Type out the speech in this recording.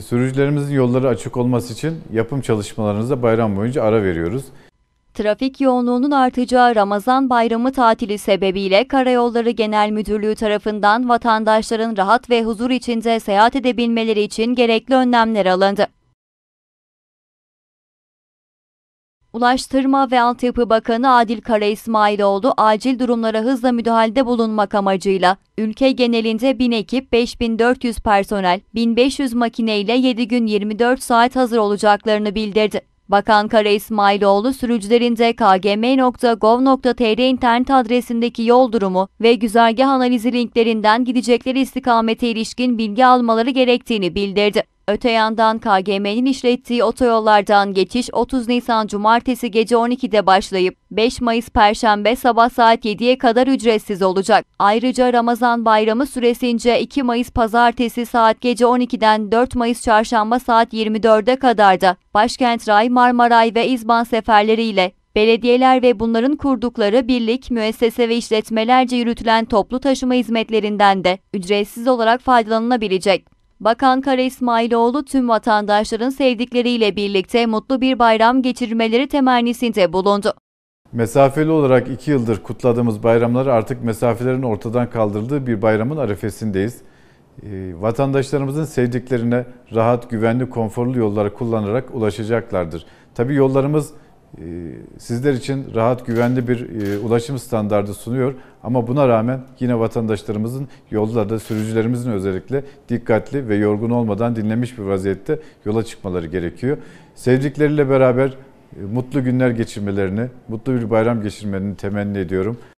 Sürücülerimizin yolları açık olması için yapım çalışmalarınıza bayram boyunca ara veriyoruz. Trafik yoğunluğunun artacağı Ramazan bayramı tatili sebebiyle Karayolları Genel Müdürlüğü tarafından vatandaşların rahat ve huzur içinde seyahat edebilmeleri için gerekli önlemler alındı. Ulaştırma ve Altyapı Bakanı Adil Kara İsmailoğlu acil durumlara hızla müdahalede bulunmak amacıyla ülke genelinde 1000 ekip, 5400 personel, 1500 makine ile 7 gün 24 saat hazır olacaklarını bildirdi. Bakan Kara İsmailoğlu sürücülerin de kgm.gov.tr internet adresindeki yol durumu ve güzergah analizi linklerinden gidecekleri istikamete ilişkin bilgi almaları gerektiğini bildirdi. Öte yandan KGM'nin işlettiği otoyollardan geçiş 30 Nisan Cumartesi gece 12'de başlayıp 5 Mayıs Perşembe sabah saat 7'ye kadar ücretsiz olacak. Ayrıca Ramazan bayramı süresince 2 Mayıs Pazartesi saat gece 12'den 4 Mayıs Çarşamba saat 24'e kadar da Başkent Ray, Marmaray ve İzban seferleriyle belediyeler ve bunların kurdukları birlik, müessese ve işletmelerce yürütülen toplu taşıma hizmetlerinden de ücretsiz olarak faydalanılabilecek. Bakan Kara İsmailoğlu tüm vatandaşların sevdikleriyle birlikte mutlu bir bayram geçirmeleri temennisinde bulundu. Mesafeli olarak iki yıldır kutladığımız bayramları artık mesafelerin ortadan kaldırıldığı bir bayramın arefesindeyiz. Ee, vatandaşlarımızın sevdiklerine rahat, güvenli, konforlu yolları kullanarak ulaşacaklardır. Tabii yollarımız ee, sizler için rahat, güvenli bir e, ulaşım standardı sunuyor. Ama buna rağmen yine vatandaşlarımızın yollarda sürücülerimizin özellikle dikkatli ve yorgun olmadan dinlemiş bir vaziyette yola çıkmaları gerekiyor. Sevdikleriyle beraber e, mutlu günler geçirmelerini, mutlu bir bayram geçirmelerini temenni ediyorum.